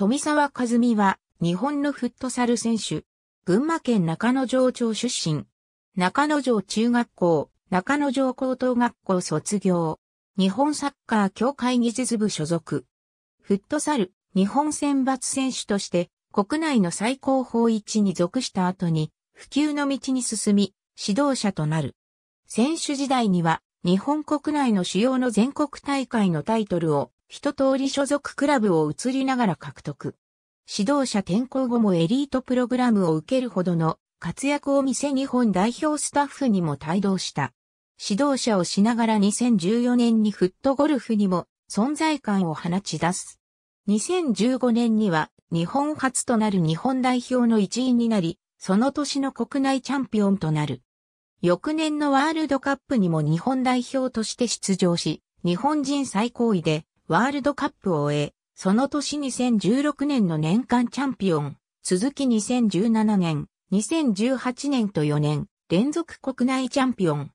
富沢和美は、日本のフットサル選手。群馬県中野城町出身。中野城中学校、中野城高等学校卒業。日本サッカー協会技術部所属。フットサル、日本選抜選手として、国内の最高峰一に属した後に、普及の道に進み、指導者となる。選手時代には、日本国内の主要の全国大会のタイトルを一通り所属クラブを移りながら獲得。指導者転校後もエリートプログラムを受けるほどの活躍を見せ日本代表スタッフにも帯同した。指導者をしながら2014年にフットゴルフにも存在感を放ち出す。2015年には日本初となる日本代表の一員になり、その年の国内チャンピオンとなる。翌年のワールドカップにも日本代表として出場し、日本人最高位でワールドカップを終え、その年2016年の年間チャンピオン、続き2017年、2018年と4年、連続国内チャンピオン。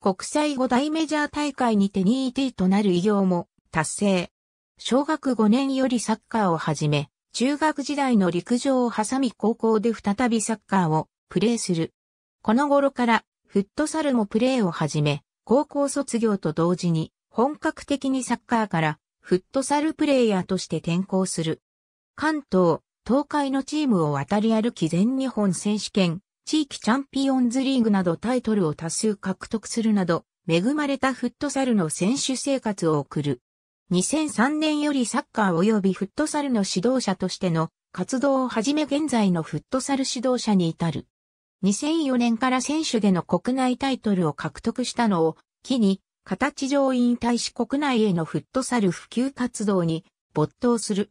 国際5大メジャー大会にて 2ET となる偉業も達成。小学5年よりサッカーを始め、中学時代の陸上を挟み高校で再びサッカーをプレーする。この頃からフットサルもプレーを始め、高校卒業と同時に本格的にサッカーからフットサルプレイヤーとして転向する。関東、東海のチームを渡り歩き全日本選手権、地域チャンピオンズリーグなどタイトルを多数獲得するなど、恵まれたフットサルの選手生活を送る。2003年よりサッカー及びフットサルの指導者としての活動をはじめ現在のフットサル指導者に至る。2004年から選手での国内タイトルを獲得したのを機に形上引退し国内へのフットサル普及活動に没頭する。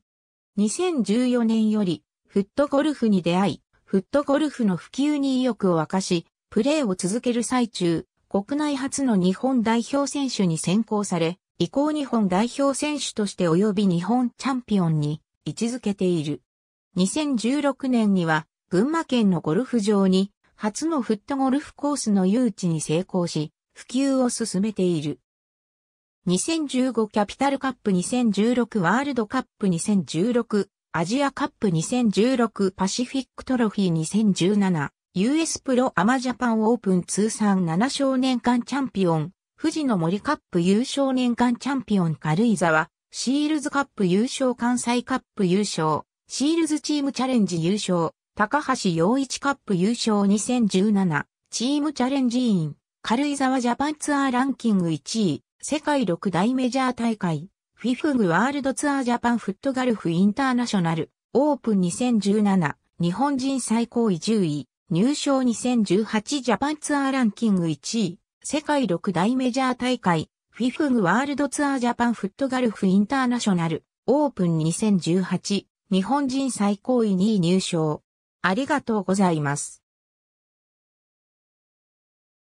2014年よりフットゴルフに出会い、フットゴルフの普及に意欲を明かし、プレーを続ける最中、国内初の日本代表選手に選考され、以降日本代表選手として及び日本チャンピオンに位置づけている。2016年には群馬県のゴルフ場に初のフットゴルフコースの誘致に成功し、普及を進めている。2015キャピタルカップ2016ワールドカップ2016アジアカップ2016パシフィックトロフィー2017 US プロアマジャパンオープン通算7少年間チャンピオン富士の森カップ優勝年間チャンピオン軽井沢シールズカップ優勝関西カップ優勝シールズチームチャレンジ優勝高橋洋一カップ優勝2017チームチャレンジ委員軽井沢ジャパンツアーランキング1位、世界6大メジャー大会、フィフグワールドツアージャパンフットガルフインターナショナル、オープン2017、日本人最高位10位、入賞2018ジャパンツアーランキング1位、世界6大メジャー大会、フィフグワールドツアージャパンフットガルフインターナショナル、オープン2018、日本人最高位2位入賞。ありがとうございます。